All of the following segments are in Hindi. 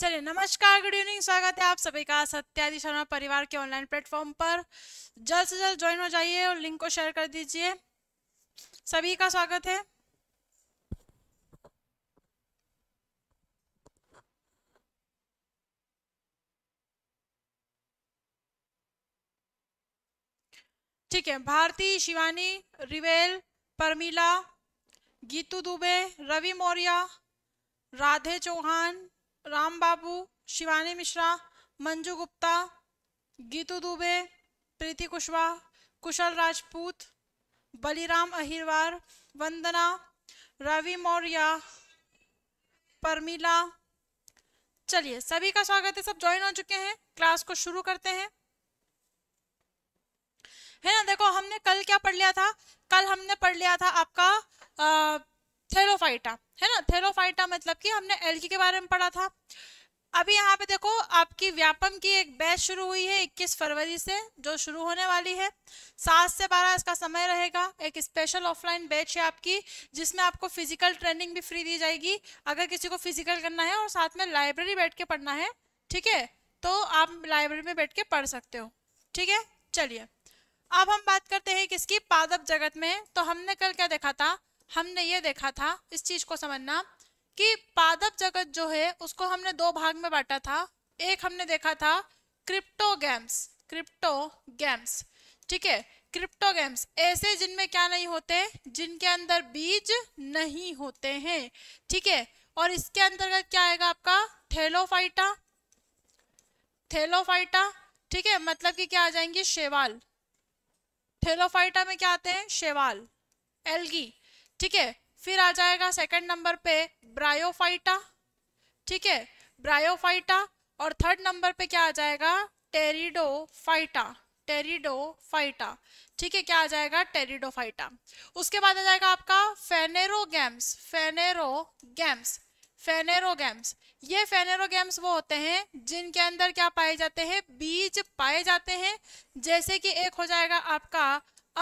चलिए नमस्कार गुड इवनिंग स्वागत है आप सभी का सत्यादि शर्मा परिवार के ऑनलाइन प्लेटफॉर्म पर जल्द से जल्द ज्वाइन हो जाइए और लिंक को शेयर कर दीजिए सभी का स्वागत है ठीक है भारती शिवानी रिवेल परमीला गीतू दुबे रवि मौर्या राधे चौहान राम बाबू शिवानी मिश्रा मंजू गुप्ता गीतू दुबे प्रीति कुशवाहा कुशल राजपूत बलिराम अहिरवार वंदना रवि मौर्या परमिला चलिए सभी का स्वागत है सब ज्वाइन हो चुके हैं क्लास को शुरू करते हैं है ना देखो हमने कल क्या पढ़ लिया था कल हमने पढ़ लिया था आपका आ, थेरोफाइटा है ना थेरोफाइटा मतलब कि हमने एलगी के बारे में पढ़ा था अभी यहाँ पे देखो आपकी व्यापम की एक बैच शुरू हुई है 21 फरवरी से जो शुरू होने वाली है सात से बारह इसका समय रहेगा एक स्पेशल ऑफलाइन बैच है आपकी जिसमें आपको फिजिकल ट्रेनिंग भी फ्री दी जाएगी अगर किसी को फिजिकल करना है और साथ में लाइब्रेरी बैठ के पढ़ना है ठीक है तो आप लाइब्रेरी में बैठ के पढ़ सकते हो ठीक है चलिए अब हम बात करते हैं किसकी पादप जगत में तो हमने कल क्या देखा था हमने ये देखा था इस चीज को समझना कि पादप जगत जो है उसको हमने दो भाग में बांटा था एक हमने देखा था क्रिप्टो क्रिप्टोगेम्स ठीक है क्रिप्टोगेम्स ऐसे जिनमें क्या नहीं होते जिनके अंदर बीज नहीं होते हैं ठीक है और इसके अंतर्गत क्या आएगा आपका थेलोफाइटा थेलोफाइटा ठीक है मतलब कि क्या आ जाएंगे शेवाल थेलोफाइटा में क्या आते हैं शेवाल एल्गी ठीक है फिर आ जाएगा सेकंड नंबर पे ब्रायोफाइटा ठीक है ब्रायोफाइटा और थर्ड नंबर पे क्या आ जाएगा टेरिडोफाइटा टेरिडोफाइटा ठीक है क्या आ जाएगा टेरिडोफाइटा उसके बाद आ जाएगा आपका फेनेरोगैम्स फेनेरोगैम्स फेनेरोगैम्स ये फेनेरोगैम्स वो होते हैं जिनके अंदर क्या पाए जाते हैं बीज पाए जाते हैं जैसे कि एक हो जाएगा आपका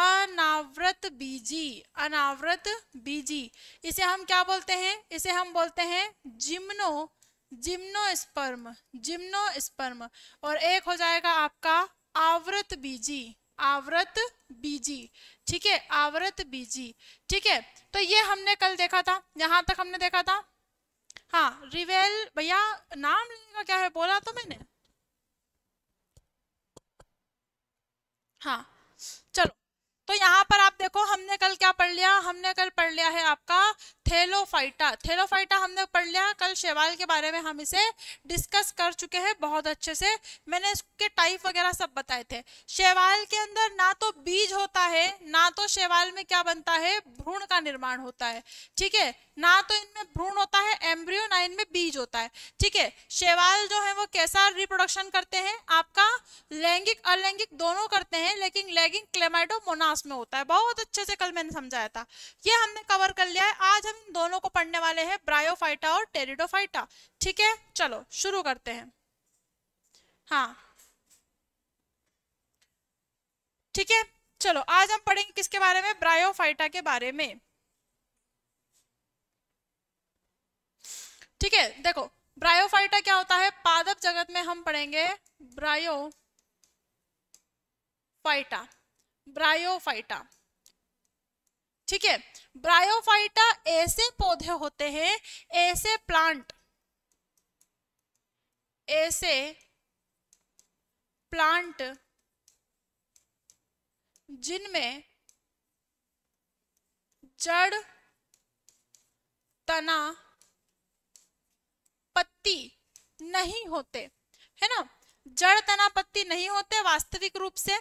अनावृत बीजी अनावृत बीजी इसे हम क्या बोलते हैं इसे हम बोलते हैं जिम्नो जिम्नोस्पर्म जिम्नोस्पर्म और एक हो जाएगा आपका आवृत बीजी आवृत बीजी ठीक है आवृत बीजी ठीक है तो ये हमने कल देखा था यहाँ तक हमने देखा था हाँ रिवेल भैया नाम लेने का क्या है बोला तो मैंने हाँ तो यहाँ पर आप देखो हमने कल क्या पढ़ लिया हमने कल पढ़ लिया है आपका थेलोफाइटा थेलोफाइटा हमने पढ़ लिया कल शेवाल के बारे में हम इसे डिस्कस कर चुके हैं बहुत अच्छे से मैंने इसके टाइप वगैरह सब बताए थे शेवाल के अंदर ना तो बीज होता है ना तो शेवाल में क्या बनता है भ्रूण का निर्माण होता है ठीक है ना तो इनमें भ्रूण होता है एम्ब्रियो ना इनमें बीज होता है ठीक है शेवाल जो है वो कैसा रिप्रोडक्शन करते हैं आपका लैंगिक अलैंगिक दोनों करते हैं लेकिन लैंगिक क्लेमाइडो मोनास क्लास में होता है बहुत अच्छे से कल मैंने समझाया था ये हमने कवर कर लिया है आज हम दोनों को पढ़ने वाले हैं ब्रायोफाइटा और टेरिडोफाइटा ठीक है चलो शुरू करते हैं हाँ ठीक है चलो आज हम पढ़ेंगे किसके बारे में ब्रायोफाइटा के बारे में ठीक है देखो ब्रायोफाइटा क्या होता है पादप जगत में हम पढ़ेंगे ब्रायो फाइटा ब्रायोफाइटा ठीक है ब्रायोफाइटा ऐसे पौधे होते हैं ऐसे प्लांट ऐसे प्लांट जिनमें जड़ तना पत्ती नहीं होते है ना जड़ तनापत्ति नहीं होते वास्तविक रूप से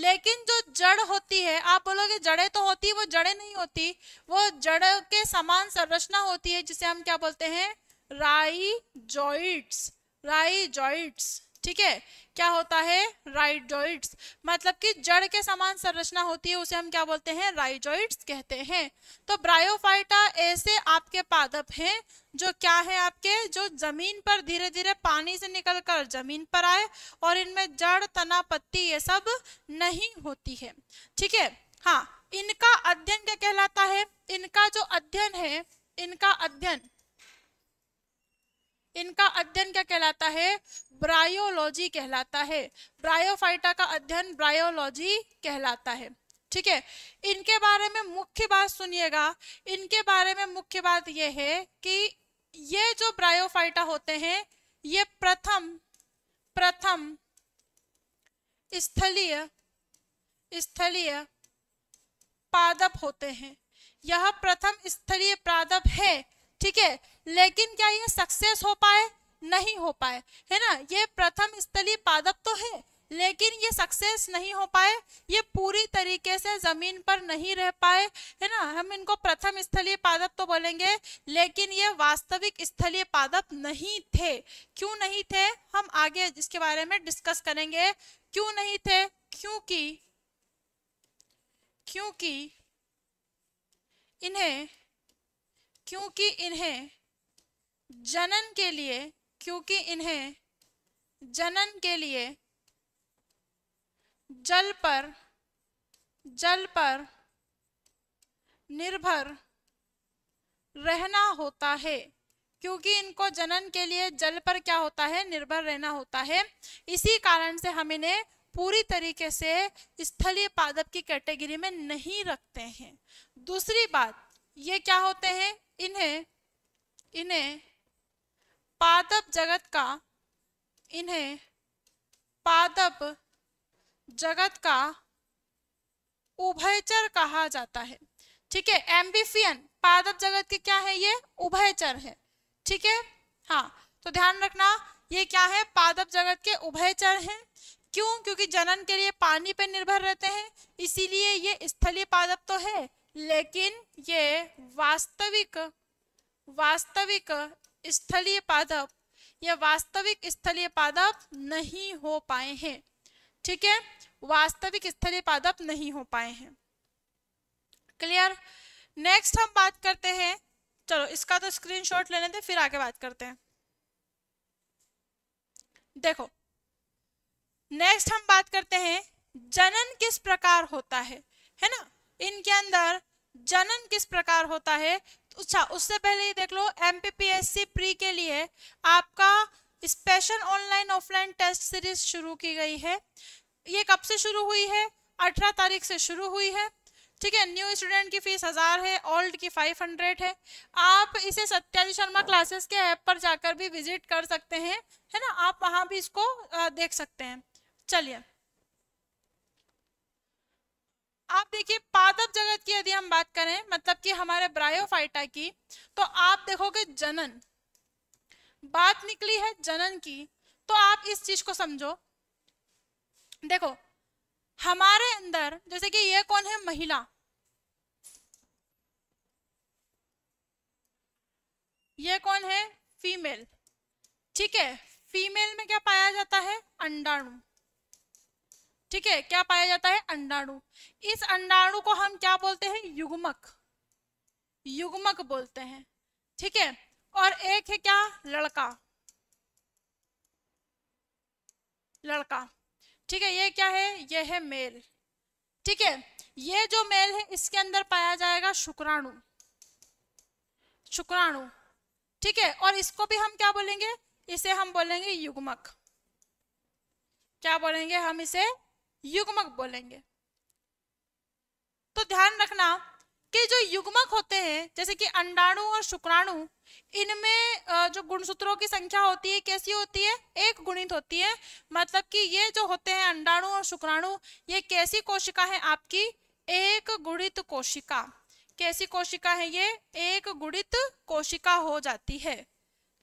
लेकिन जो जड़ होती है आप बोलोगे जड़े तो होती वो जड़ें नहीं होती वो जड़ के समान संरचना होती है जिसे हम क्या बोलते हैं राई जॉइट्स राई जॉइट्स ठीक है क्या होता है राइजॉइड्स मतलब कि जड़ के समान संरचना होती है उसे हम क्या बोलते हैं राइजॉइड्स कहते हैं तो ब्रायोफाइटा ऐसे आपके पादप हैं जो क्या है आपके जो जमीन पर धीरे धीरे पानी से निकलकर जमीन पर आए और इनमें जड़ तना पत्ती ये सब नहीं होती है ठीक है हाँ इनका अध्ययन क्या कहलाता है इनका जो अध्ययन है इनका अध्ययन इनका अध्ययन क्या कहलाता है ब्रायोलॉजी कहलाता है ब्रायोफाइटा का अध्ययन ब्रायोलॉजी कहलाता है ठीक है इनके बारे में मुख्य बात सुनिएगा इनके बारे में मुख्य बात यह है कि ये जो ब्रायोफाइटा होते हैं ये प्रथम प्रथम स्थलीय स्थलीय पादप होते हैं यह प्रथम स्थलीय पादप है ठीक है लेकिन क्या ये सक्सेस हो पाए नहीं हो पाए है ना ये प्रथम स्थलीय पादप तो है लेकिन ये सक्सेस नहीं हो पाए ये पूरी तरीके से जमीन पर नहीं रह पाए है ना हम इनको प्रथम स्थलीय पादप तो बोलेंगे लेकिन ये वास्तविक स्थलीय पादप नहीं थे क्यों नहीं थे हम आगे इसके बारे में डिस्कस करेंगे क्यों नहीं थे क्योंकि क्योंकि इन्हें क्योंकि इन्हें जनन के लिए क्योंकि इन्हें जनन के लिए जल पर जल पर निर्भर रहना होता है क्योंकि इनको जनन के लिए जल पर क्या होता है निर्भर रहना होता है इसी कारण से हम इन्हें पूरी तरीके से स्थलीय पादप की कैटेगरी में नहीं रखते हैं दूसरी बात ये क्या होते हैं इन्हें इन्हें पादप जगत का इन्हें पादप जगत का उभयचर कहा जाता है ठीक है एम्बिफियन पादप जगत के क्या है ये उभयचर है ठीक है हाँ तो ध्यान रखना ये क्या है पादप जगत के उभयचर हैं क्यों क्योंकि जनन के लिए पानी पर निर्भर रहते हैं इसीलिए ये स्थलीय पादप तो है लेकिन ये वास्तविक वास्तविक स्थलीय पादप या वास्तविक स्थलीय पादप नहीं हो पाए हैं ठीक है वास्तविक स्थलीय पादप नहीं हो पाए हैं क्लियर नेक्स्ट हम बात करते हैं चलो इसका तो स्क्रीनशॉट लेने दे फिर आगे बात करते हैं देखो नेक्स्ट हम बात करते हैं जनन किस प्रकार होता है है ना इनके अंदर जनन किस प्रकार होता है अच्छा उससे पहले देख लो एम प्री के लिए आपका special online offline test series शुरू की गई है ये कब से शुरू हुई है 18 तारीख से शुरू हुई है ठीक है न्यू स्टूडेंट की फीस हज़ार है ओल्ड की 500 है आप इसे सत्याजी शर्मा क्लासेस के ऐप पर जाकर भी विजिट कर सकते हैं है ना आप वहाँ भी इसको देख सकते हैं चलिए आप देखिए पादप जगत की यदि हम बात करें मतलब कि हमारे ब्रायोफाइटा की तो आप देखोगे जनन बात निकली है जनन की तो आप इस चीज को समझो देखो हमारे अंदर जैसे कि ये कौन है महिला ये कौन है फीमेल ठीक है फीमेल में क्या पाया जाता है अंडाणु ठीक है क्या पाया जाता है अंडाणु इस अंडाणु को हम क्या बोलते हैं युग्मक युग्मक बोलते हैं ठीक है और एक है क्या लड़का लड़का ठीक है ये क्या है ये है मेल ठीक है ये जो मेल है इसके अंदर पाया जाएगा शुक्राणु शुक्राणु ठीक है और इसको भी हम क्या बोलेंगे इसे हम बोलेंगे युग्मक क्या बोलेंगे हम इसे युग्मक बोलेंगे तो ध्यान रखना कि जो युग्मक होते हैं जैसे कि अंडाणु और शुक्राणु इनमें जो गुणसूत्रों की संख्या होती है कैसी होती है एक गुणित होती है मतलब कि ये जो होते हैं अंडाणु और शुक्राणु ये कैसी कोशिका है आपकी एक गुणित कोशिका कैसी कोशिका है ये एक गुणित कोशिका हो जाती है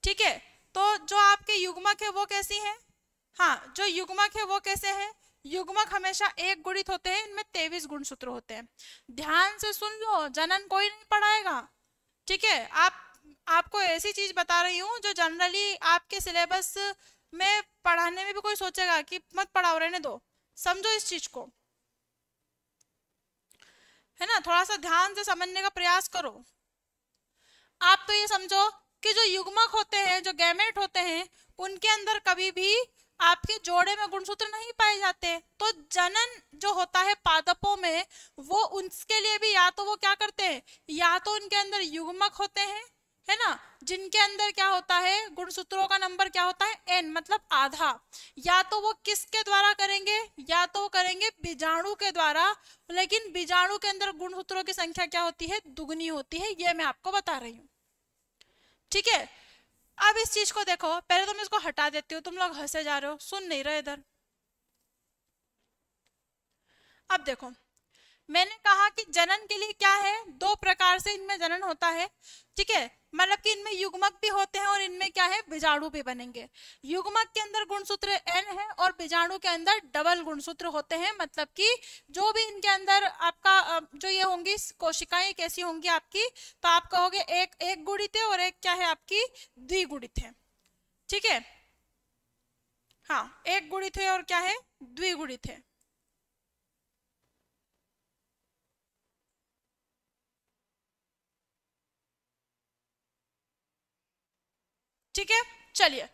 ठीक है तो जो आपके युग्मक है वो कैसी है हाँ जो युग्मक है वो कैसे है युग्मक हमेशा एक गुणित होते हैं इनमें तेवीस गुण सूत्र होते हैं ध्यान से सुन लो जनन कोई नहीं पढ़ाएगा ठीक है आप आपको ऐसी चीज बता रही हूँ जो जनरली आपके सिलेबस में पढ़ाने में भी कोई सोचेगा कि मत पढ़ाओ रहने दो समझो इस चीज को है ना थोड़ा सा ध्यान से समझने का प्रयास करो आप तो ये समझो कि जो युग्मक होते हैं जो गैमेट होते हैं उनके अंदर कभी भी आपके जोड़े में गुणसूत्र नहीं पाए जाते तो जनन जो होता है पादपों में वो उनके लिए भी या तो वो क्या करते हैं या तो उनके अंदर युग्मक होते हैं है ना जिनके अंदर क्या होता है गुणसूत्रों का नंबर क्या होता है एन मतलब आधा या तो वो किसके द्वारा करेंगे या तो वो करेंगे बीजाणु के द्वारा लेकिन बीजाणु के अंदर गुणसूत्रों की संख्या क्या होती है दुगनी होती है ये मैं आपको बता रही हूँ ठीक है अब इस चीज को देखो पहले तो मैं इसको हटा देती हूँ तुम लोग हंसे जा रहे हो सुन नहीं रहे इधर अब देखो मैंने कहा कि जनन के लिए क्या है दो प्रकार से इनमें जनन होता है ठीक है मतलब कि इनमें युग्मक भी होते हैं और इनमें क्या है बीजाणु भी बनेंगे युग्मक के अंदर गुणसूत्र एन है और बीजाणु के अंदर डबल गुणसूत्र होते हैं मतलब कि जो भी इनके अंदर आपका जो ये होंगी कोशिकाएं कैसी होंगी आपकी तो आप कहोगे एक एक गुणित है और एक क्या है आपकी द्विगुणित है ठीक है हाँ एक गुणित है और क्या है द्विगुणित है ठीक है चलिए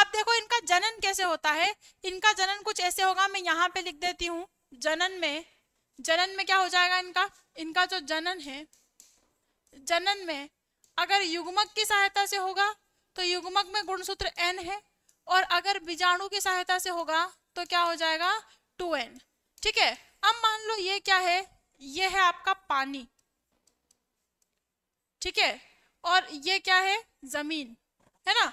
अब देखो इनका जनन कैसे होता है इनका जनन कुछ ऐसे होगा मैं यहाँ पे लिख देती हूँ जनन में जनन में क्या हो जाएगा इनका इनका जो जनन है जनन में अगर युग्मक की सहायता से होगा तो युग्मक में गुणसूत्र एन है और अगर बीजाणु की सहायता से होगा तो क्या हो जाएगा टू एन ठीक है अब मान लो ये क्या है ये है आपका पानी ठीक है और ये क्या है जमीन है ना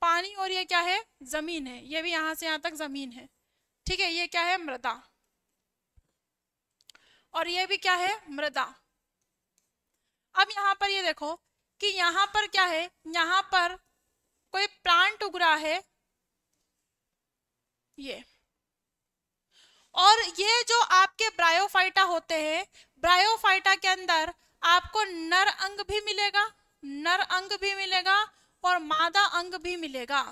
पानी और ये क्या है जमीन है ये भी यहां से यहां तक जमीन है ठीक है ये क्या है मृदा और ये भी क्या है मृदा अब यहाँ पर ये देखो कि यहाँ पर क्या है यहाँ पर कोई प्लांट उग रहा है ये और ये जो आपके ब्रायोफाइटा होते हैं ब्रायोफाइटा के अंदर आपको नर अंग भी मिलेगा नर अंग भी मिलेगा और मादा अंग भी मिलेगा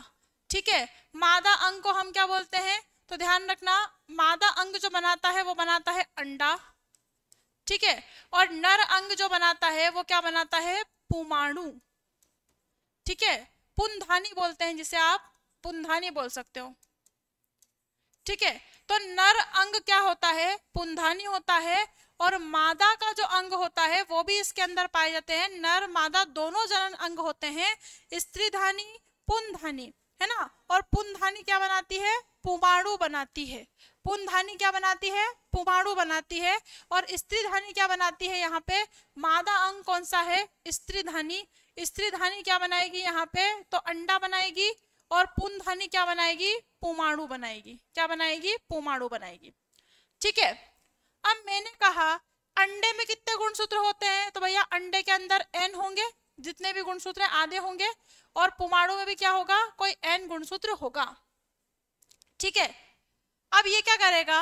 ठीक है मादा अंग को हम क्या बोलते हैं तो ध्यान रखना मादा अंग जो बनाता है वो बनाता है अंडा ठीक है और नर अंग जो बनाता है वो क्या बनाता है पुमाणु ठीक है पुनधानी बोलते हैं जिसे आप पुनधानी बोल सकते हो ठीक है तो नर अंग क्या होता है पुनधानी होता है और मादा का जो अंग होता है वो भी इसके अंदर पाए जाते हैं नर मादा दोनों जनन अंग होते हैं स्त्रीधानी पुनधानी है ना और पुनधानी क्या बनाती है पुमाणु बनाती है पुनधानी क्या बनाती है पुमाणु बनाती है और स्त्रीधानी क्या बनाती है यहाँ पे मादा अंग कौन सा है स्त्रीधानी स्त्रीधानी क्या बनाएगी यहाँ पे तो अंडा बनाएगी और पुनधानी क्या बनाएगी पुमाणु बनाएगी क्या बनाएगी पुमाणु बनाएगी ठीक है अब मैंने कहा अंडे में कितने गुणसूत्र होते हैं तो भैया अंडे के अंदर एन होंगे जितने भी गुणसूत्र हैं आधे होंगे और पुमाणु में भी क्या होगा कोई एन गुणसूत्र होगा ठीक है अब ये क्या करेगा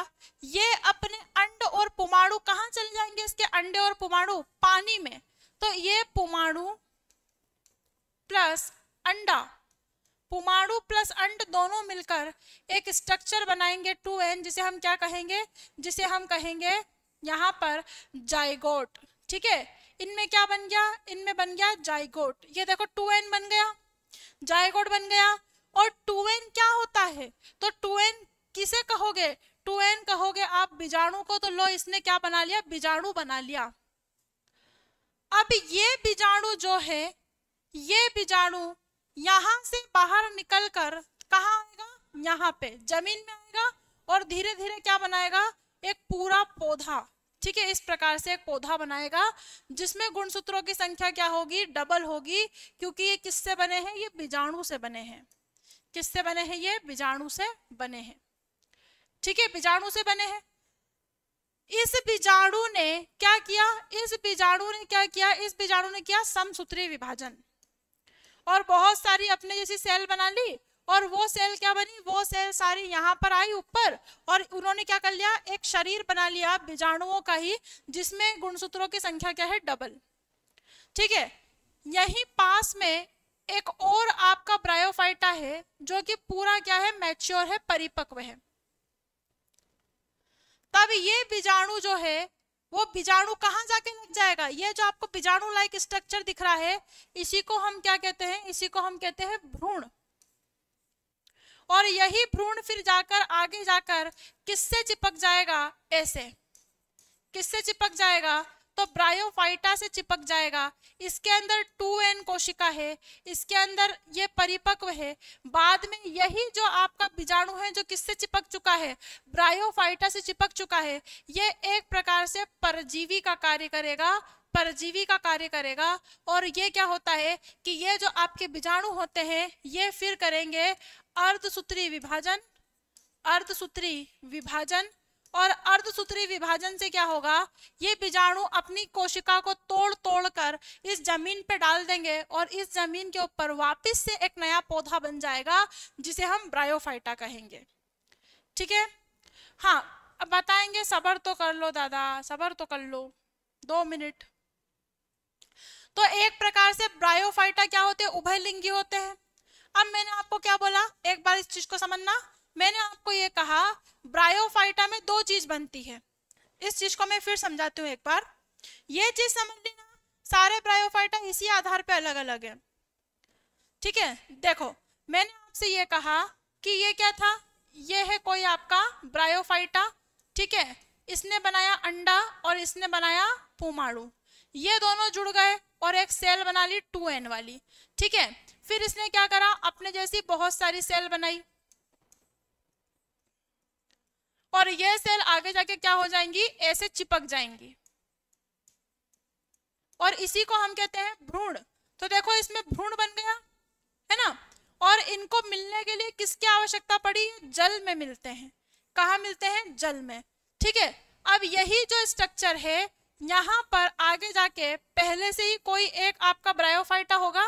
ये अपने अंड और पुमाणु कहा चल जाएंगे इसके अंडे और पुमाणु पानी में तो ये पुमाणु प्लस अंडा पुमाणु प्लस अंड दोनों मिलकर एक स्ट्रक्चर बनाएंगे टू एन जिसे हम क्या कहेंगे जिसे हम कहेंगे यहाँ पर जाइगोट ठीक है इनमें क्या बन गया इनमें बन गया जाइगोट ये देखो टू एन बन गया जाइगोट बन गया और टू एन क्या होता है तो टू एन किसे कहोगे टू एन कहोगे आप बीजाणु को तो लो इसने क्या बना लिया बीजाणु बना लिया अब ये बीजाणु जो है ये बीजाणु यहाँ से बाहर निकल कर कहा आएगा यहाँ पे जमीन में आएगा और धीरे धीरे क्या बनाएगा एक पूरा पौधा ठीक है इस प्रकार से एक पौधा बनाएगा जिसमें गुणसूत्रों की संख्या क्या होगी डबल होगी क्योंकि ये किससे बने हैं ये बीजाणु से बने हैं किससे बने हैं ये बीजाणु से बने हैं ठीक है बीजाणु से बने हैं इस बीजाणु ने क्या किया इस बीजाणु ने क्या किया इस बीजाणु ने किया समसूत्री विभाजन और बहुत सारी अपने जैसी सेल बना ली और वो सेल क्या बनी वो सेल सारी यहाँ पर आई ऊपर और उन्होंने क्या कर लिया एक शरीर बना लिया बीजाणुओं का ही जिसमें गुणसूत्रों की संख्या क्या है डबल ठीक है यही पास में एक और आपका ब्रायोफाइटा है जो कि पूरा क्या है मैच्योर है परिपक्व है तब ये बीजाणु जो है वो बीजाणु कहाँ जाके लग जाएगा ये जो आपको बीजाणु लाइक स्ट्रक्चर दिख रहा है इसी को हम क्या कहते हैं इसी को हम कहते हैं भ्रूण और यही भ्रूण फिर जाकर आगे जाकर किससे चिपक जाएगा ऐसे किससे चिपक जाएगा तो ब्रायोफाइटा से चिपक जाएगा इसके अंदर टू एन कोशिका है इसके अंदर ये परिपक्व है बाद में यही जो आपका बीजाणु है जो किससे चिपक चुका है ब्रायोफाइटा से चिपक चुका है ये एक प्रकार से परजीवी का कार्य करेगा परजीवी का कार्य करेगा और ये क्या होता है कि ये जो आपके बीजाणु होते हैं ये फिर करेंगे अर्धसूत्री विभाजन अर्धसूत्री विभाजन और अर्ध सूत्री विभाजन से क्या होगा ये बीजाणु अपनी कोशिका को तोड़ तोड़ कर इस जमीन पे डाल देंगे और इस जमीन के ऊपर वापस से एक नया पौधा बन जाएगा जिसे हम ब्रायोफाइटा कहेंगे ठीक है हाँ अब बताएंगे सबर तो कर लो दादा सबर तो कर लो दो मिनट तो एक प्रकार से ब्रायोफाइटा क्या होते हैं उभयलिंगी होते हैं अब मैंने आपको क्या बोला एक बार इस चीज को समझना मैंने आपको ये कहा ब्रायोफाइटा में दो चीज बनती है इस चीज को मैं फिर समझाती हूँ एक बार ये चीज समझ लेना सारे ब्रायोफाइटा इसी आधार पे अलग अलग है ठीक है देखो मैंने आपसे ये कहा कि ये क्या था ये है कोई आपका ब्रायोफाइटा ठीक है इसने बनाया अंडा और इसने बनाया पुमाड़ू ये दोनों जुड़ गए और एक सेल बना ली टू एन वाली ठीक है फिर इसने क्या करा अपने जैसी बहुत सारी सेल बनाई और ये सेल आगे जाके क्या हो जाएंगी ऐसे चिपक जाएंगी और इसी को हम कहते हैं भ्रूण तो देखो इसमें भ्रूण बन गया है ना और इनको मिलने के लिए किसकी आवश्यकता पड़ी जल में मिलते हैं कहा मिलते हैं जल में ठीक है अब यही जो स्ट्रक्चर है यहाँ पर आगे जाके पहले से ही कोई एक आपका ब्रायोफाइटा होगा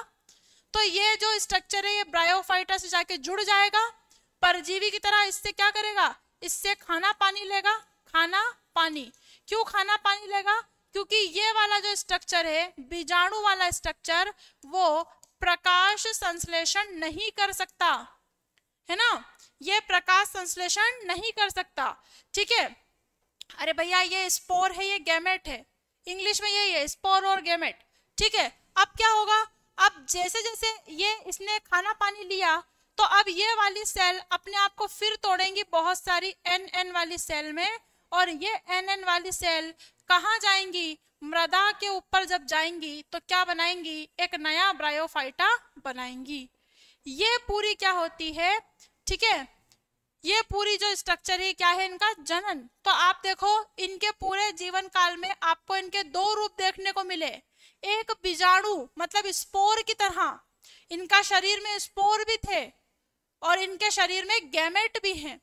तो ये जो स्ट्रक्चर है ये ब्रायोफाइटा से जाके जुड़ जाएगा परजीवी की तरह इससे क्या करेगा इससे खाना पानी लेगा खाना पानी क्यों खाना पानी लेगा क्योंकि ये वाला जो स्ट्रक्चर है बीजाणु वाला स्ट्रक्चर वो प्रकाश संश्लेषण नहीं कर सकता है ना ये प्रकाश संश्लेषण नहीं कर सकता ठीक है अरे भैया ये स्पोर है ये गैमेट है इंग्लिश में यही है स्पोर और गैमेट ठीक है अब क्या होगा अब जैसे जैसे ये इसने खाना पानी लिया तो अब ये वाली सेल अपने आप को फिर तोड़ेंगी बहुत सारी एन एन वाली सेल में और ये एन एन वाली सेल कहाँ जाएंगी मृदा के ऊपर जब जाएंगी तो क्या बनाएंगी एक नया ब्रायोफाइटा बनाएंगी ये पूरी क्या होती है ठीक है ये पूरी जो स्ट्रक्चर है क्या है इनका जनन तो आप देखो इनके पूरे जीवन काल में आपको इनके दो रूप देखने को मिले एक बीजाणु मतलब स्पोर की तरह इनका शरीर में स्पोर भी थे और इनके शरीर में गैमेट भी हैं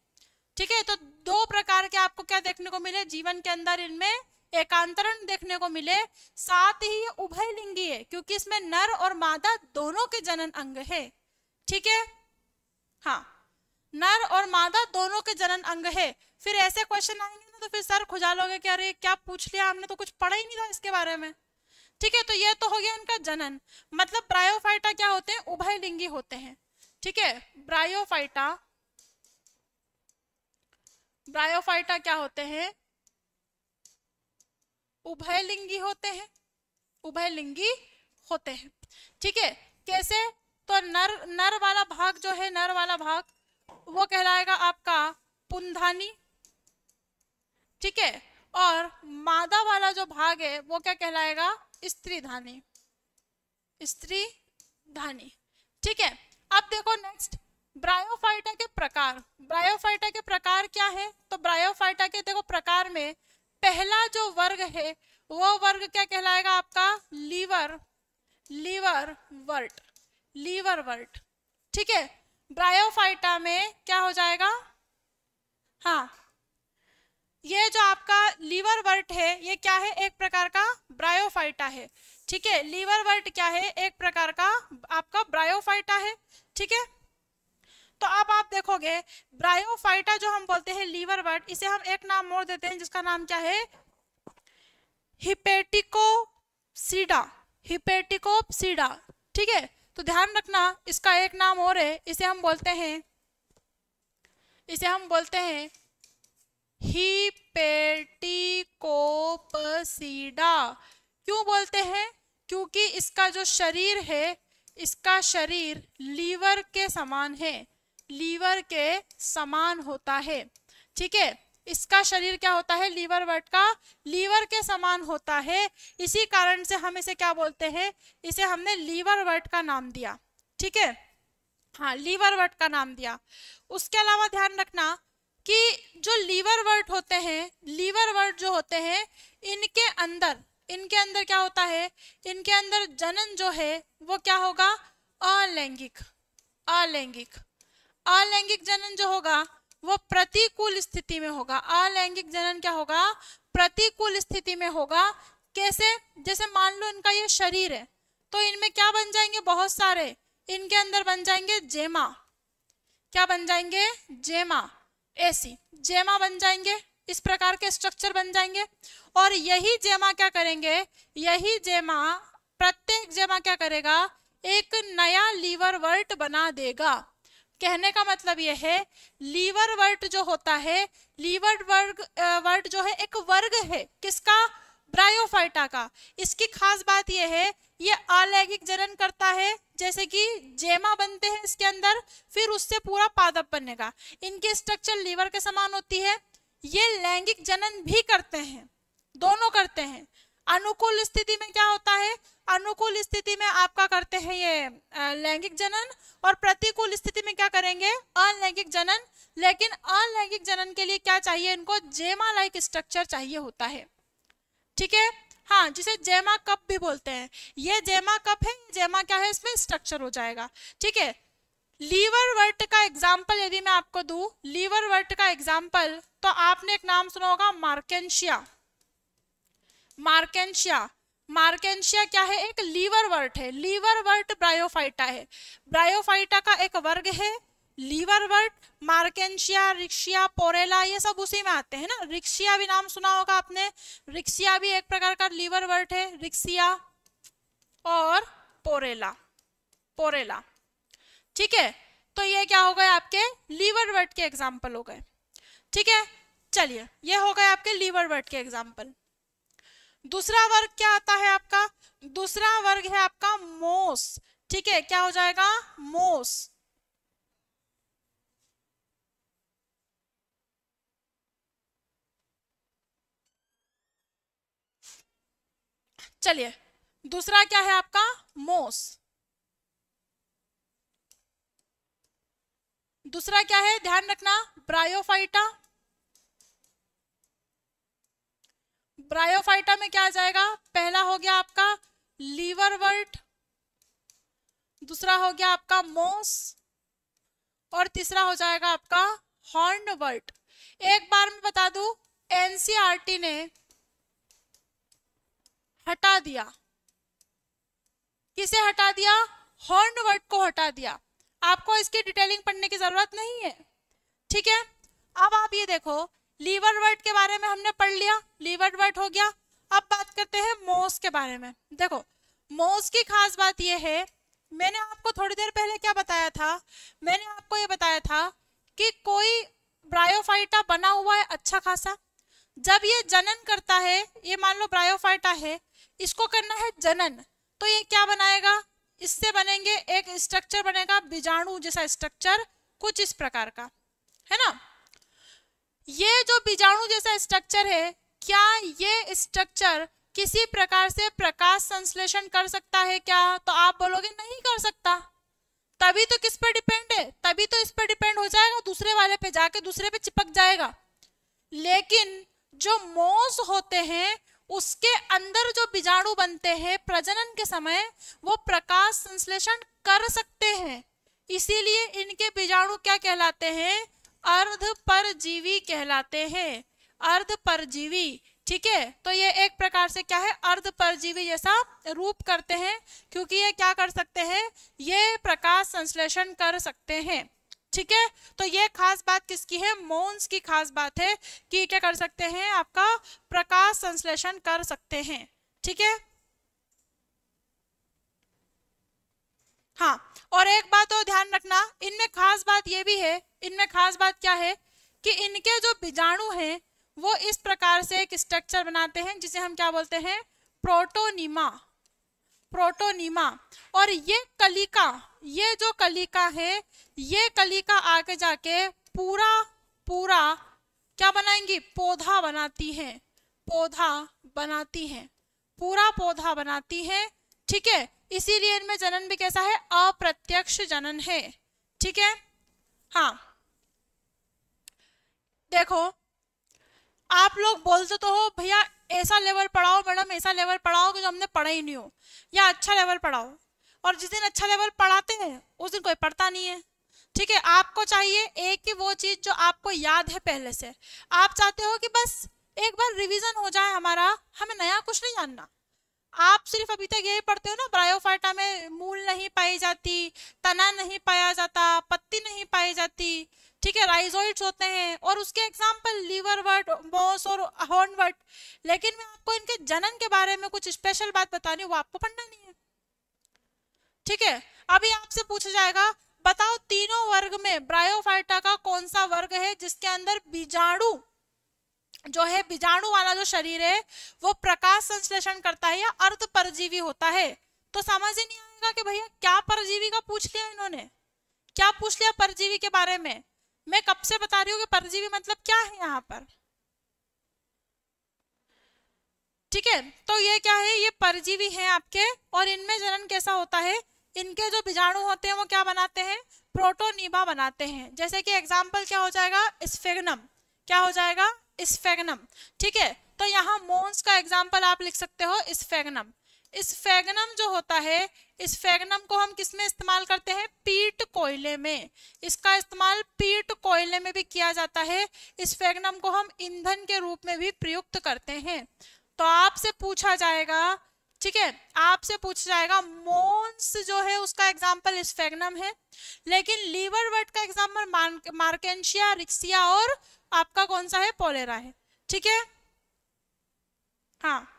ठीक है तो दो प्रकार के आपको क्या देखने को मिले जीवन के अंदर इनमें एकांतरण देखने को मिले साथ ही उभय लिंगी है क्योंकि इसमें नर और मादा दोनों के जनन अंग है ठीक है हाँ नर और मादा दोनों के जनन अंग है फिर ऐसे क्वेश्चन आएंगे ना तो फिर सर खुजालोगे कि अरे क्या पूछ लिया हमने तो कुछ पढ़ा ही नहीं था इसके बारे में ठीक है तो यह तो हो गया इनका जनन मतलब प्रायोफाइटा क्या होते हैं उभय लिंगी होते हैं ठीक है ब्रायोफाइटा ब्रायोफाइटा क्या होते हैं उभयलिंगी होते हैं उभयलिंगी होते हैं ठीक है कैसे तो नर नर वाला भाग जो है नर वाला भाग वो कहलाएगा आपका पुंधानी ठीक है और मादा वाला जो भाग है वो क्या कहलाएगा स्त्रीधानी स्त्रीधानी ठीक है अब देखो नेक्स्ट ब्रायोफाइटा के प्रकार ब्रायोफाइटा के प्रकार क्या है तो ब्रायोफाइटा के देखो प्रकार में पहला जो वर्ग है वो वर्ग क्या कहलाएगा आपका liver liverwort liverwort ठीक है ब्रायोफाइटा में क्या हो जाएगा हाँ ये जो आपका लीवर वर्ट है ये क्या है एक प्रकार का ब्रायोफाइटा है ठीक है लीवर वर्ट क्या है एक प्रकार का आपका ब्रायोफाइटा है ठीक है तो अब आप देखोगे ब्रायोफाइटा जो हम बोलते हैं लीवर बर्ड इसे हम एक नाम और देते हैं जिसका नाम क्या है हिपेटिकोसीडा हिपेटिकोपसीडा ठीक है तो ध्यान रखना इसका एक नाम और है इसे हम बोलते हैं इसे हम बोलते हैं हिपेटिकोपसीडा क्यों बोलते हैं क्योंकि इसका जो शरीर है इसका शरीर लीवर के समान है लीवर के समान होता है ठीक है इसका शरीर क्या होता है लीवर वर्ट का लीवर के समान होता है इसी कारण से हम इसे क्या बोलते हैं इसे हमने लीवर वर्ट का नाम दिया ठीक है हाँ लीवर वर्ट का नाम दिया उसके अलावा ध्यान रखना कि जो लीवर वर्ट होते हैं लीवर वर्ट जो होते हैं इनके अंदर इनके अंदर क्या होता है इनके अंदर जनन जो है वो क्या होगा अलैंगिक अलैंगिक अलैंगिक जनन जो होगा वो प्रतिकूल स्थिति में होगा अलैंगिक जनन क्या होगा प्रतिकूल स्थिति में होगा कैसे जैसे मान लो इनका ये शरीर है तो इनमें क्या बन जाएंगे बहुत सारे इनके अंदर बन जाएंगे जेमा क्या बन जाएंगे जेमा ऐसी जेमा बन जाएंगे इस प्रकार के स्ट्रक्चर बन जाएंगे और यही जेमा क्या करेंगे यही जेमा प्रत्येक जेमा क्या करेगा एक नया लीवर वर्ट बना देगा कहने का मतलब यह है लीवर वर्ट जो होता है लीवर वर्ग वर्ट जो है एक वर्ग है किसका ब्रायोफाइटा का इसकी खास बात यह है ये अलैगिक जनन करता है जैसे कि जेमा बनते हैं इसके अंदर फिर उससे पूरा पादप बनेगा इनके स्ट्रक्चर लीवर के समान होती है ये लैंगिक जनन भी करते हैं दोनों करते हैं अनुकूल स्थिति में क्या होता है अनुकूल स्थिति में आपका करते हैं ये लैंगिक जनन और प्रतिकूल स्थिति में क्या करेंगे अलैंगिक जनन लेकिन अलैंगिक जनन के लिए क्या चाहिए इनको जेमा लाइक स्ट्रक्चर चाहिए होता है ठीक है हाँ जिसे जेमा कप भी बोलते हैं ये जेमा कप है जेमा क्या है इसमें स्ट्रक्चर हो जाएगा ठीक है लीवर वर्ट का एग्जाम्पल यदि मैं आपको दू लीवर वर्ट का एग्जाम्पल तो आपने एक नाम सुना होगा मार्केशिया मार्केशिया मार्केशिया क्या है एक लीवर वर्ट है लीवर वर्ट ब्रायोफाइटा है ब्रायोफाइटा का एक वर्ग है लीवर वर्ट मार्केशिया रिक्शिया पोरेला ये सब उसी में आते हैं ना रिक्शिया भी नाम सुना होगा आपने रिक्शिया भी एक प्रकार का लीवर वर्ट है रिक्सिया और पोरेला पोरेला ठीक है तो ये क्या हो गए आपके लीवर वर्ड के एग्जाम्पल हो गए ठीक है चलिए ये हो गए आपके लीवर वर्ड के एग्जाम्पल दूसरा वर्ग क्या आता है आपका दूसरा वर्ग है आपका मोस ठीक है क्या हो जाएगा मोस चलिए दूसरा क्या है आपका मोस दूसरा क्या है ध्यान रखना ब्रायोफाइटा ब्रायोफाइटा में क्या आ जाएगा पहला हो गया आपका लीवर वर्ट दूसरा हो गया आपका मोस और तीसरा हो जाएगा आपका हॉर्न वर्ट एक बार मैं बता दू एनसीआरटी e ने हटा दिया किसे हटा दिया हॉर्न वर्ट को हटा दिया आपको इसकी डिटेलिंग पढ़ने की ज़रूरत नहीं है ठीक है अब आप ये देखो लीवर वर्ड के बारे में हमने पढ़ लिया लीवर वर्ड हो गया अब बात करते हैं मोस के बारे में देखो मोस की खास बात यह है मैंने आपको थोड़ी देर पहले क्या बताया था मैंने आपको ये बताया था कि कोई ब्रायोफाइटा बना हुआ है अच्छा खासा जब ये जनन करता है ये मान लो ब्रायोफाइटा है इसको करना है जनन तो ये क्या बनाएगा इससे बनेंगे एक स्ट्रक्चर बनेगा बीजाणु जैसा स्ट्रक्चर कुछ इस प्रकार का है ना ये जो बीजाणु जैसा स्ट्रक्चर है क्या ये स्ट्रक्चर किसी प्रकार से प्रकाश संश्लेषण कर सकता है क्या तो आप बोलोगे नहीं कर सकता तभी तो किस पर डिपेंड है तभी तो इस पर डिपेंड हो जाएगा दूसरे वाले पे जाके दूसरे पे चिपक जाएगा लेकिन जो मोस होते हैं उसके अंदर जो बीजाणु बनते हैं प्रजनन के समय वो प्रकाश संश्लेषण कर सकते हैं इसीलिए इनके बीजाणु क्या कहलाते हैं अर्ध परजीवी कहलाते हैं अर्ध परजीवी ठीक है तो ये एक प्रकार से क्या है अर्ध परजीवी जैसा रूप करते हैं क्योंकि ये क्या कर सकते हैं ये प्रकाश संश्लेषण कर सकते हैं ठीक है तो ये खास बात किसकी है मोन्स की खास बात है कि क्या कर सकते हैं आपका प्रकाश संश्लेषण कर सकते हैं ठीक है हाँ और एक बात और ध्यान रखना इनमें खास बात यह भी है इनमें खास बात क्या है कि इनके जो बीजाणु हैं वो इस प्रकार से एक स्ट्रक्चर बनाते हैं जिसे हम क्या बोलते हैं प्रोटोनिमा प्रोटोनिमा और ये कलिका ये जो कलिका है ये कलिका आगे जाके पूरा पूरा क्या बनाएंगी पौधा बनाती है पौधा बनाती है पूरा पौधा बनाती है ठीक है इसीलिए इनमें जनन भी कैसा है अप्रत्यक्ष जनन है ठीक है हाँ देखो आप लोग बोलते तो हो भैया ऐसा लेवल पढ़ाओ मैडम ऐसा लेवल पढ़ाओ कि जो हमने पढ़ा ही नहीं हो या अच्छा लेवल पढ़ाओ और जिस दिन अच्छा लेवल पढ़ाते हैं उस दिन कोई पढ़ता नहीं है ठीक है आपको चाहिए एक ही वो चीज़ जो आपको याद है पहले से आप चाहते हो कि बस एक बार रिविज़न हो जाए हमारा हमें नया कुछ नहीं जानना आप सिर्फ अभी तक यही पढ़ते हो ना ब्रायोफाइटा में मूल नहीं पाई जाती तना नहीं पाया जाता पत्ती नहीं पाई जाती ठीक है राइजोइड्स होते हैं और उसके एग्जाम्पल लीवर वर्ट बॉस और हॉर्न वर्ट लेकिन मैं आपको इनके जनन के बारे में कुछ स्पेशल बात बता रही हूँ वो आपको पढ़ना नहीं है ठीक है अभी आपसे पूछा जाएगा बताओ तीनों वर्ग में ब्रायोफाइटा का कौन सा वर्ग है जिसके अंदर बीजाणु जो है बीजाणु वाला जो शरीर है वो प्रकाश संश्लेषण करता है या अर्ध परजीवी होता है तो समझ ही नहीं आएगा कि भैया क्या परजीवी का पूछ लिया इन्होंने क्या पूछ लिया परजीवी के बारे में मैं कब से बता रही हूँ कि परजीवी मतलब क्या है यहाँ पर ठीक है तो ये क्या है ये परजीवी हैं आपके और इनमें जनन कैसा होता है इनके जो बीजाणु होते हैं वो क्या बनाते हैं प्रोटोनिबा बनाते हैं जैसे कि एग्जाम्पल क्या हो जाएगा स्फेगनम क्या हो जाएगा स्फेगनम ठीक है तो यहाँ मोन्स का एग्जाम्पल आप लिख सकते हो स्फेगनम इस फेगनम जो होता है इस फेगनम को हम किस में इस्तेमाल करते हैं पीट कोयले में इसका इस्तेमाल पीट कोयले में भी किया जाता है इस फेगनम को हम ईंधन के रूप में भी प्रयुक्त करते हैं तो आपसे पूछा जाएगा ठीक है आपसे पूछा जाएगा मोन्स जो है उसका एग्जाम्पल स्फेगनम है लेकिन लीवर वर्ड का एग्जाम्पल मार्केशिया रिक्सिया और आपका कौन सा है पोलेरा है ठीक है हाँ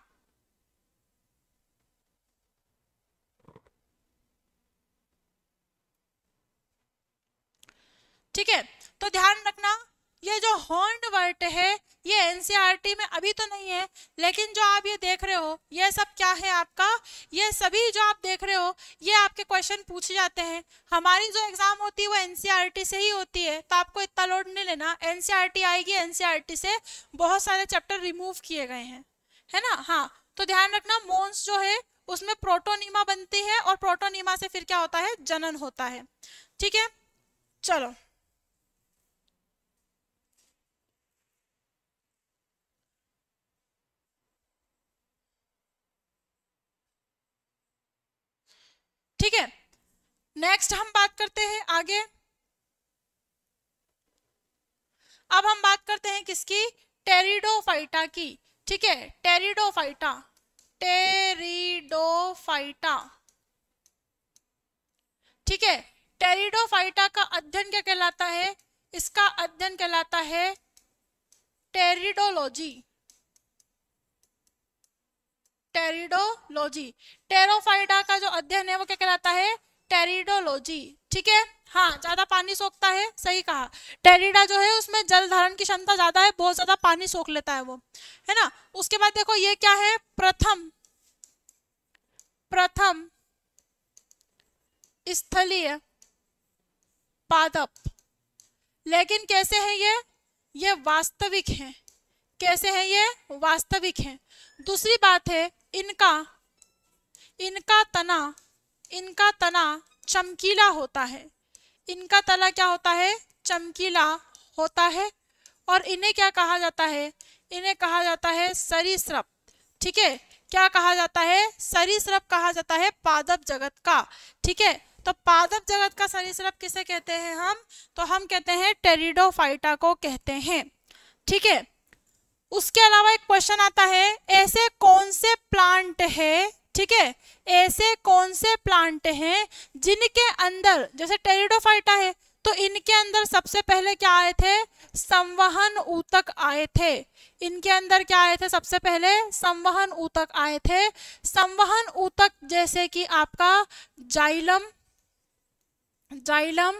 ठीक है तो ध्यान रखना ये जो हॉर्न वर्ट है ये एनसीईआरटी e में अभी तो नहीं है लेकिन जो आप ये देख रहे हो ये सब क्या है आपका ये सभी जो आप देख रहे हो ये आपके क्वेश्चन पूछे जाते हैं हमारी जो एग्जाम होती है वो एनसीईआरटी e से ही होती है तो आपको इतना लोड नहीं लेना एनसीईआरटी e आएगी एनसीईआरटी से बहुत सारे चैप्टर रिमूव किए गए हैं है ना हाँ तो ध्यान रखना मोन्स जो है उसमें प्रोटोनीमा बनती है और प्रोटोनीमा से फिर क्या होता है जनन होता है ठीक है चलो ठीक है नेक्स्ट हम बात करते हैं आगे अब हम बात करते हैं किसकी टेरिडोफाइटा की ठीक है टेरिडोफाइटा टेरिडोफाइटा ठीक है टेरिडोफाइटा का अध्ययन क्या कहलाता है इसका अध्ययन कहलाता है टेरिडोलॉजी टेरिडोलॉजी टेरोफाइडा का जो अध्ययन है वो क्या कहलाता है टेरिडोलॉजी ठीक है हाँ ज्यादा पानी सोखता है सही कहा टेरिडा जो है उसमें जल धारण की क्षमता ज्यादा है बहुत ज्यादा पानी सोख लेता है वो है ना उसके बाद देखो ये क्या है प्रथम प्रथम स्थलीय पादप लेकिन कैसे हैं ये ये वास्तविक हैं कैसे हैं ये वास्तविक हैं दूसरी बात है इनका इनका तना इनका तना चमकीला होता है इनका तना क्या होता है चमकीला होता है और इन्हें क्या कहा जाता है इन्हें कहा जाता है सरीसृप ठीक है क्या कहा जाता है सरीसृप कहा जाता है पादप जगत का ठीक है तो पादप जगत का सरीसृप किसे कहते हैं हम तो हम कहते हैं टेरिडोफाइटा को कहते हैं ठीक है उसके अलावा एक क्वेश्चन आता है ऐसे कौन से प्लांट है ठीक है ऐसे कौन से प्लांट हैं जिनके अंदर जैसे टेरिडोफाइटा है तो इनके अंदर सबसे पहले क्या आए थे संवहन ऊतक आए थे इनके अंदर क्या आए थे सबसे पहले संवहन ऊतक आए थे संवहन ऊतक जैसे कि आपका जाइलम जाइलम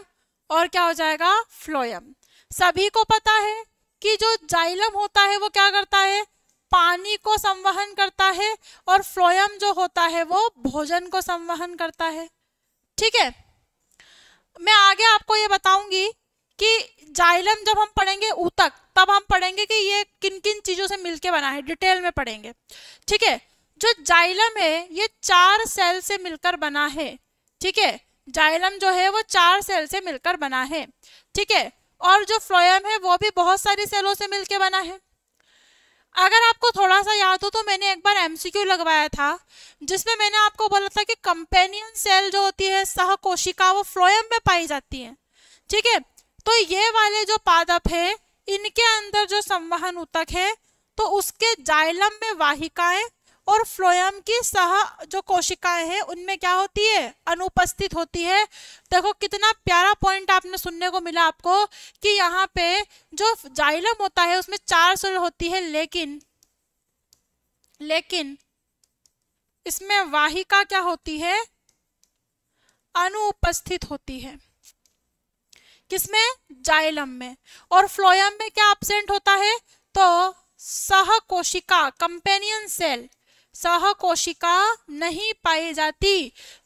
और क्या हो जाएगा फ्लोयम सभी को पता है कि जो जाइलम होता है वो क्या करता है पानी को संवहन करता है और फ्लोयम जो होता है वो भोजन को संवहन करता है ठीक है मैं आगे आपको ये बताऊंगी कि जाइलम जब हम पढ़ेंगे ऊतक तब हम पढ़ेंगे कि ये किन किन चीजों से मिलके बना है डिटेल में पढ़ेंगे ठीक है जो जाइलम है ये चार सेल से मिलकर बना है ठीक है जाइलम जो है वो चार सेल से मिलकर बना है ठीक है और जो फ्लोएम है वो भी बहुत सारी सेलों से मिलके बना है अगर आपको थोड़ा सा याद हो तो मैंने एक बार एमसीक्यू लगवाया था जिसमें मैंने आपको बोला था कि कंपेनियन सेल जो होती है सह कोशिका वो फ्लोएम में पाई जाती है ठीक है तो ये वाले जो पादप है इनके अंदर जो संवहन उतक है तो उसके जाइलम में वाहिकाएं और फ्लोयम की सह जो कोशिकाएं हैं उनमें क्या होती है अनुपस्थित होती है देखो कितना प्यारा पॉइंट आपने सुनने को मिला आपको कि यहाँ पे जो जाइलम होता है उसमें चार सुर होती है लेकिन लेकिन इसमें वाहिका क्या होती है अनुपस्थित होती है किसमें जाइलम में और फ्लोयम में क्या एबसेंट होता है तो सह कोशिका कंपेनियन सेल सह कोशिका नहीं पाई जाती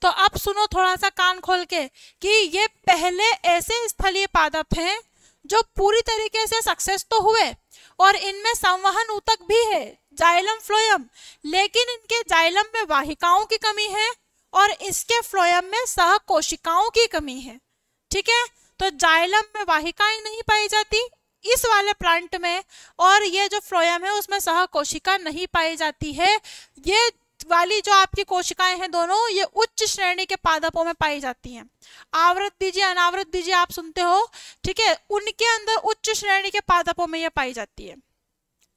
तो अब सुनो थोड़ा सा कान खोल के कि ये पहले ऐसे स्थलीय पादप हैं जो पूरी तरीके से सक्सेस तो हुए और इनमें संवहन ऊतक भी है जाइलम फ्लोयम लेकिन इनके जाइलम में वाहिकाओं की कमी है और इसके फ्लोयम में सह कोशिकाओं की कमी है ठीक है तो जाइलम में वाहिकाएं नहीं पाई जाती इस वाले प्लांट में और ये जो फ्लोयम है उसमें सह कोशिका नहीं पाई जाती है ये वाली जो आपकी कोशिकाएं हैं दोनों ये उच्च श्रेणी के पादपों में पाई जाती हैं आवृत बीजी अनावृत बीजी आप सुनते हो ठीक है उनके अंदर उच्च श्रेणी के पादपों में ये पाई जाती है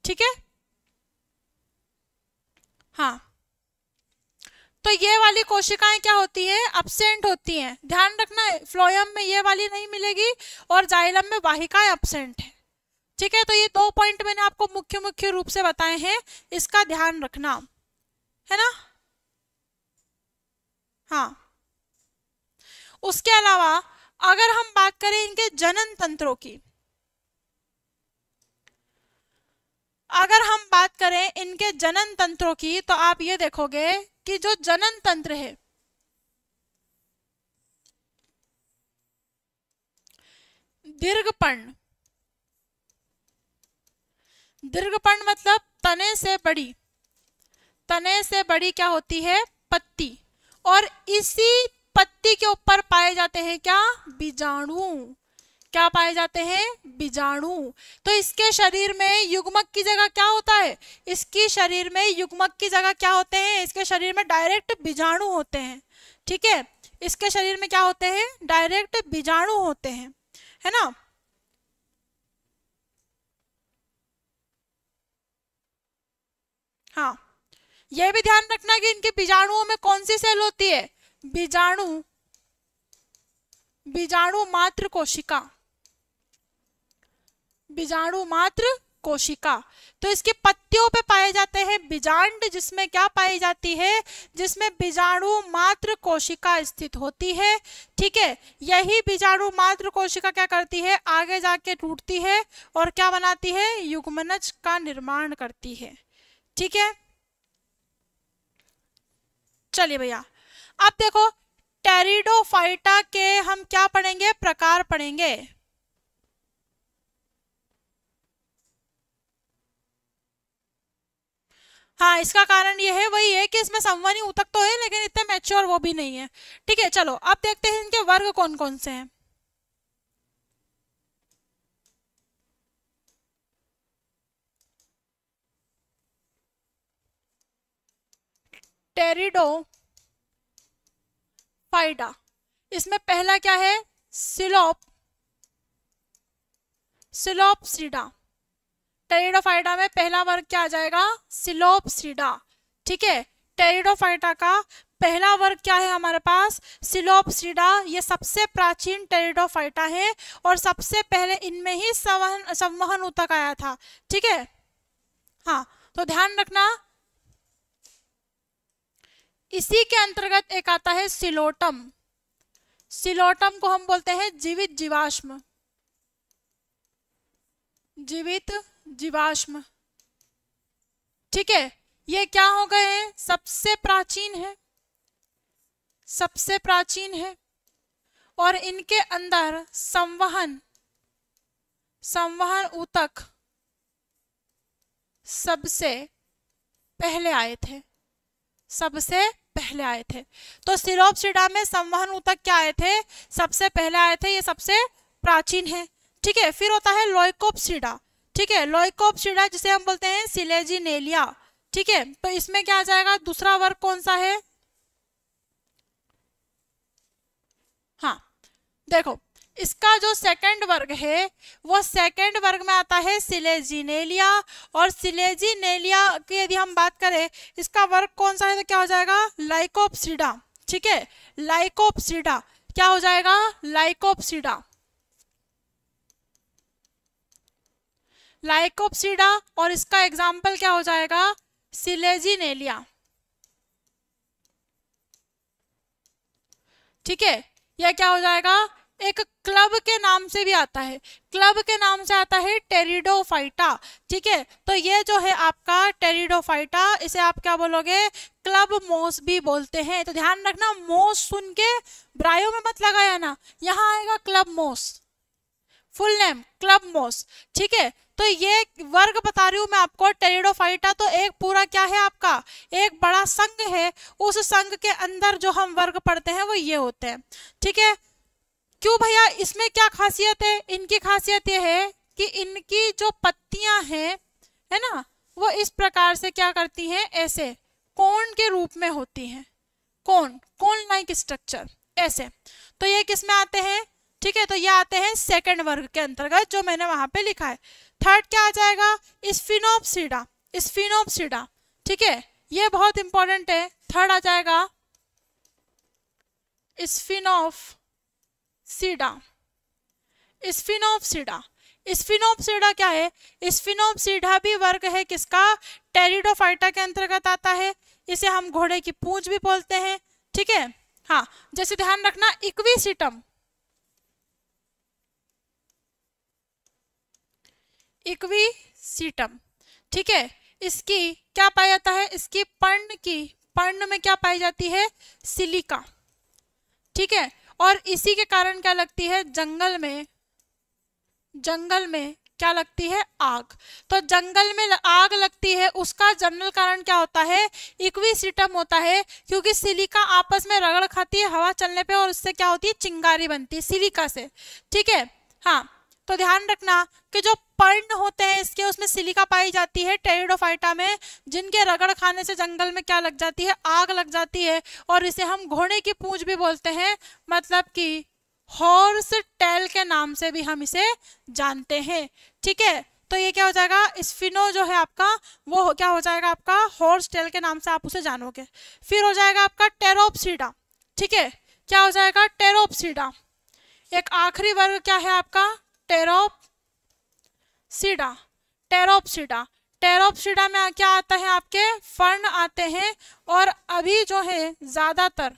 ठीक है हाँ तो ये वाली कोशिकाएं क्या होती है अपसेंट होती हैं ध्यान रखना फ्लोयम में ये वाली नहीं मिलेगी और जाइलम में वाहिकाएं अपसेंट है ठीक है तो ये दो पॉइंट मैंने आपको मुख्य मुख्य रूप से बताए हैं इसका ध्यान रखना है ना हाँ उसके अलावा अगर हम बात करें इनके जनन तंत्रों की अगर हम बात करें इनके जनन तंत्रों की तो आप ये देखोगे कि जो जनन तंत्र है दीर्घपर्ण दीर्घपर्ण मतलब तने से बड़ी तने से बड़ी क्या होती है पत्ती और इसी पत्ती के ऊपर पाए जाते हैं क्या बीजाणु क्या पाए जाते हैं बीजाणु तो इसके शरीर में युग्मक की जगह क्या होता है इसकी शरीर में युग्मक की जगह क्या होते हैं इसके शरीर में डायरेक्ट बीजाणु होते हैं ठीक है इसके शरीर में क्या होते हैं डायरेक्ट बीजाणु होते हैं है ना हाँ यह भी ध्यान रखना कि इनके बीजाणुओं में कौन सी सेल होती है बीजाणु बीजाणु मात्र कोशिका बीजाणु मात्र कोशिका तो इसके पत्तियों पे पाए जाते हैं बीजांड जिसमें क्या पाई जाती है जिसमें बीजाणु मात्र कोशिका स्थित होती है ठीक है यही बीजाणु मात्र कोशिका क्या करती है आगे जाके टूटती है और क्या बनाती है युग्मनज का निर्माण करती है ठीक है चलिए भैया अब देखो टेरिडोफाइटा के हम क्या पढ़ेंगे प्रकार पढ़ेंगे हाँ इसका कारण यह है वही है कि इसमें संवनी उतक तो है लेकिन इतने मैच्योर वो भी नहीं है ठीक है चलो अब देखते हैं इनके वर्ग कौन कौन से हैं टेरिडो फाइडा इसमें पहला क्या है सिलोप सिलोपसीडा टेरिडोफाइडा में पहला वर्ग क्या आ जाएगा सिलोपसीडा ठीक है टेरिडोफाइटा का पहला वर्ग क्या है हमारे पास सिलोपसीडा ये सबसे प्राचीन टेरिडोफाइटा है और सबसे पहले इनमें ही संवहन संवहन उतक आया था ठीक है हाँ तो ध्यान रखना इसी के अंतर्गत एक आता है सिलोटम सिलोटम को हम बोलते हैं जीवित जीवाश्म जीवित जीवाश्म ठीक है ये क्या हो गए हैं सबसे प्राचीन है सबसे प्राचीन है और इनके अंदर संवहन संवहन ऊतक सबसे पहले आए थे सबसे पहले आए थे तो सिरोपसिडा में संवहन ऊतक क्या आए थे सबसे पहले आए थे ये सबसे प्राचीन है ठीक है फिर होता है लोइकोपसिडा ठीक है लोइकोपसिडा जिसे हम बोलते हैं सिलेजिनेलिया ठीक है तो इसमें क्या आ जाएगा दूसरा वर्ग कौन सा है हाँ देखो इसका जो सेकंड वर्ग है वो सेकंड वर्ग में आता है सिलेजिनेलिया और सिलेजिनेलिया की यदि हम बात करें इसका वर्ग कौन सा है तो क्या हो जाएगा लाइकोप्सिडा ठीक है लाइकोपसीडा क्या हो जाएगा लाइकोपसीडा लाइकोपसीडा और इसका एग्जाम्पल क्या हो जाएगा सिलेजिनेलिया ठीक है यह क्या हो जाएगा एक क्लब के नाम से भी आता है क्लब के नाम से आता है टेरिडोफाइटा ठीक है तो ये जो है आपका टेरिडोफाइटा इसे आप क्या बोलोगे क्लब मोस भी बोलते हैं तो ध्यान रखना मोस सुन के ब्रायो में मत लगाया ना यहाँ आएगा क्लब मोस फुल नेम क्लब मोस ठीक है तो ये वर्ग बता रही हूँ मैं आपको टेरिडोफाइटा तो एक पूरा क्या है आपका एक बड़ा संघ है उस संघ के अंदर जो हम वर्ग पढ़ते हैं वो ये होते हैं ठीक है क्यों भैया इसमें क्या खासियत है इनकी खासियत यह है कि इनकी जो पत्तियां हैं है ना वो इस प्रकार से क्या करती हैं ऐसे कोण के रूप में होती हैं कोण कोण लाइक स्ट्रक्चर ऐसे तो ये किस में आते हैं ठीक है तो ये आते हैं सेकंड वर्ग के अंतर्गत जो मैंने वहां पे लिखा है थर्ड क्या आ जाएगा स्फिनोपसीडा स्फिनोपसीडा ठीक है ये बहुत इंपॉर्टेंट है थर्ड आ जाएगा स्फिनोफ सीडा स्फिनोपसीडा स्फिनोपसीडा क्या है स्फिनोपसीडा भी वर्ग है किसका टेरिडोफाइटा के अंतर्गत आता है इसे हम घोड़े की पूंछ भी बोलते हैं ठीक है हाँ जैसे ध्यान रखना इक्विसिटम इक्विसिटम ठीक है इसकी क्या पाया जाता है इसकी पर्ण की पर्ण में क्या पाई जाती है सिलिका ठीक है और इसी के कारण क्या लगती है जंगल में जंगल में क्या लगती है आग तो जंगल में आग लगती है उसका जनरल कारण क्या होता है इक्विसिटम होता है क्योंकि सिलिका आपस में रगड़ खाती है हवा चलने पे और उससे क्या होती है चिंगारी बनती है सिलिका से ठीक है हाँ तो ध्यान रखना कि जो पर्ण होते हैं इसके उसमें सिलिका पाई जाती है टेरिडोफाइटा में जिनके रगड़ खाने से जंगल में क्या लग जाती है आग लग जाती है और इसे हम घोड़े की पूंछ भी बोलते हैं मतलब कि हॉर्स टेल के नाम से भी हम इसे जानते हैं ठीक है तो ये क्या हो जाएगा स्फिनो जो है आपका वो क्या हो जाएगा आपका हॉर्स टेल के नाम से आप उसे जानोगे फिर हो जाएगा आपका टेरोपसीडा ठीक है क्या हो जाएगा टेरोपसीडा एक आखिरी वर्ग क्या है आपका टेरोपसीडा टेरोपसीडा टेरोपसीडा में क्या आता है आपके फर्न आते हैं और अभी जो है ज़्यादातर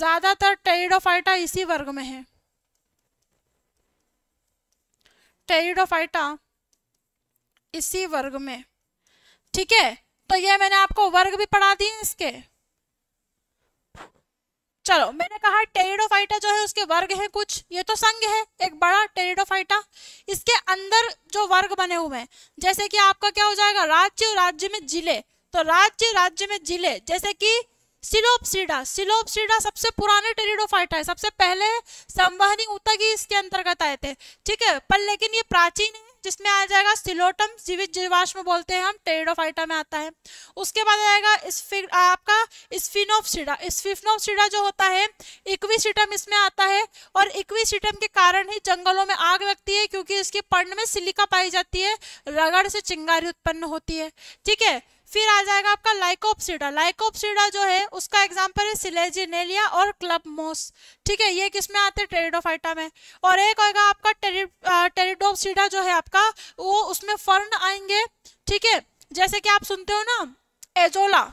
ज़्यादातर टेरिडोफाइटा इसी वर्ग में है टेरिडोफाइटा इसी वर्ग में ठीक है तो ये मैंने आपको वर्ग भी पढ़ा दी इसके चलो मैंने कहा टेरिडोफाइटा जो है उसके वर्ग है कुछ ये तो संघ है एक बड़ा टेरिडोफाइटा इसके अंदर जो वर्ग बने हुए हैं जैसे कि आपका क्या हो जाएगा राज्य राज्य में जिले तो राज्य राज्य में जिले जैसे कि सिलोपसीडा सिलोपसीडा सबसे पुराने टेरिडोफाइटा है सबसे पहले संवहनी उतक ही इसके अंतर्गत आए थे ठीक है पर लेकिन ये प्राचीन है जिसमें आ जाएगा सिलोटम जीवित जीवाश्म बोलते हैं हम टेरिडोफाइटा में आता है उसके बाद आएगा जाएगा आपका स्फिनोपसीडा स्फिनोपसीडा जो होता है इक्विसिटम इसमें आता है और इक्विसिटम के कारण ही जंगलों में आग लगती है क्योंकि इसके पर्ण में सिलिका पाई जाती है रगड़ से चिंगारी उत्पन्न होती है ठीक है फिर आ जाएगा आपका लाइकोपसीडा लाइकोपसीडा जो है उसका एग्जाम्पल है सिलेजिनेलिया और क्लब मोस ठीक है ये किस में आते हैं टेरिडोफाइटा में और एक होगा आपका टेरि, टेरिडोपसीडा जो है आपका वो उसमें फर्न आएंगे ठीक है जैसे कि आप सुनते हो ना एजोला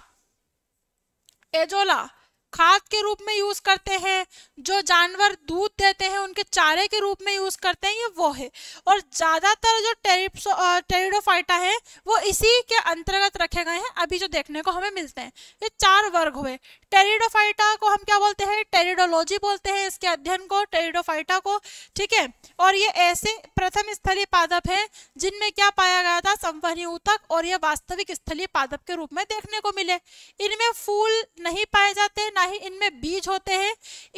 एजोला खाद के रूप में यूज़ करते हैं जो जानवर दूध देते हैं उनके चारे के रूप में यूज़ करते हैं ये वो है और ज़्यादातर जो टेरिडोफाइटा है वो इसी के अंतर्गत रखे गए हैं अभी जो देखने को हमें मिलते हैं ये चार वर्ग हुए टेरिडोफाइटा को हम क्या बोलते हैं टेरिडोलॉजी बोलते हैं इसके अध्ययन को टेरिडोफाइटा को ठीक है और ये ऐसे प्रथम स्थलीय पादप है जिनमें क्या पाया गया था संवहनी ऊतक और ये वास्तविक स्थलीय पादप के रूप में देखने को मिले इनमें फूल नहीं पाए जाते ना ही इनमें बीज होते हैं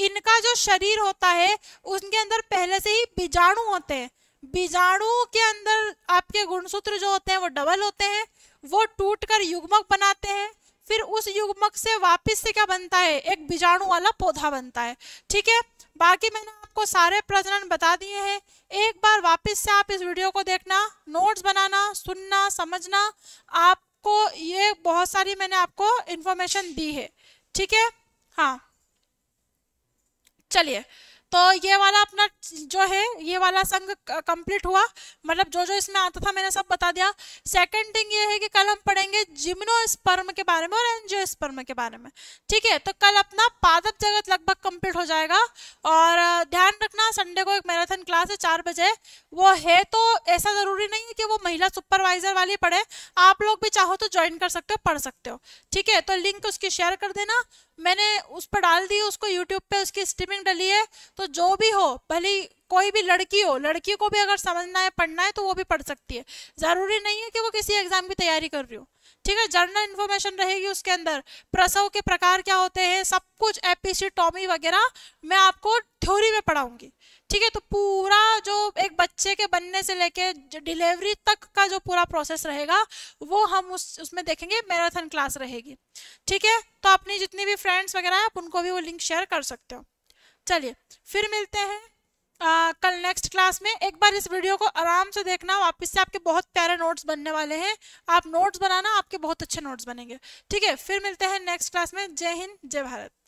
इनका जो शरीर होता है उनके अंदर पहले से ही बीजाणु होते हैं बीजाणु के अंदर आपके गुणसूत्र जो होते हैं वो डबल होते हैं वो टूट कर युग्मक बनाते हैं फिर उस युग्मक से वापस से क्या बनता है एक बीजाणु वाला पौधा बनता है ठीक है बाकी मैंने आपको सारे प्रजनन बता दिए हैं एक बार वापस से आप इस वीडियो को देखना नोट्स बनाना सुनना समझना आपको ये बहुत सारी मैंने आपको इन्फॉर्मेशन दी है ठीक है हाँ चलिए तो ये वाला अपना जो है ये वाला संग कंप्लीट हुआ मतलब जो जो इसमें आता था मैंने सब बता दिया सेकंड थिंग ये है कि कल हम पढ़ेंगे जिम्नो स्पर्म के बारे में और एनजियो स्पर्म के बारे में ठीक है तो कल अपना पादप जगत लगभग कंप्लीट हो जाएगा और ध्यान रखना संडे को एक मैराथन क्लास है चार बजे वो है तो ऐसा ज़रूरी नहीं है कि वो महिला सुपरवाइजर वाली पढ़े आप लोग भी चाहो तो ज्वाइन कर सकते हो पढ़ सकते हो ठीक है तो लिंक उसकी शेयर कर देना मैंने उस पर डाल दी उसको यूट्यूब पे उसकी स्ट्रीमिंग डली है तो जो भी हो भले कोई भी लड़की हो लड़की को भी अगर समझना है पढ़ना है तो वो भी पढ़ सकती है ज़रूरी नहीं है कि वो किसी एग्ज़ाम की तैयारी कर रही हो ठीक है जर्नल इन्फॉर्मेशन रहेगी उसके अंदर प्रसव के प्रकार क्या होते हैं सब कुछ एपीसी टॉमी वगैरह मैं आपको थ्योरी में पढ़ाऊंगी ठीक है तो पूरा जो एक बच्चे के बनने से लेके डिलीवरी तक का जो पूरा प्रोसेस रहेगा वो हम उस उसमें देखेंगे मैराथन क्लास रहेगी ठीक है तो अपनी जितनी भी फ्रेंड्स वगैरह हैं आप उनको भी वो लिंक शेयर कर सकते हो चलिए फिर मिलते हैं आ, कल नेक्स्ट क्लास में एक बार इस वीडियो को आराम से देखना वापस से आपके बहुत प्यारे नोट्स बनने वाले हैं आप नोट्स बनाना आपके बहुत अच्छे नोट्स बनेंगे ठीक है फिर मिलते हैं नेक्स्ट क्लास में जय हिंद जय भारत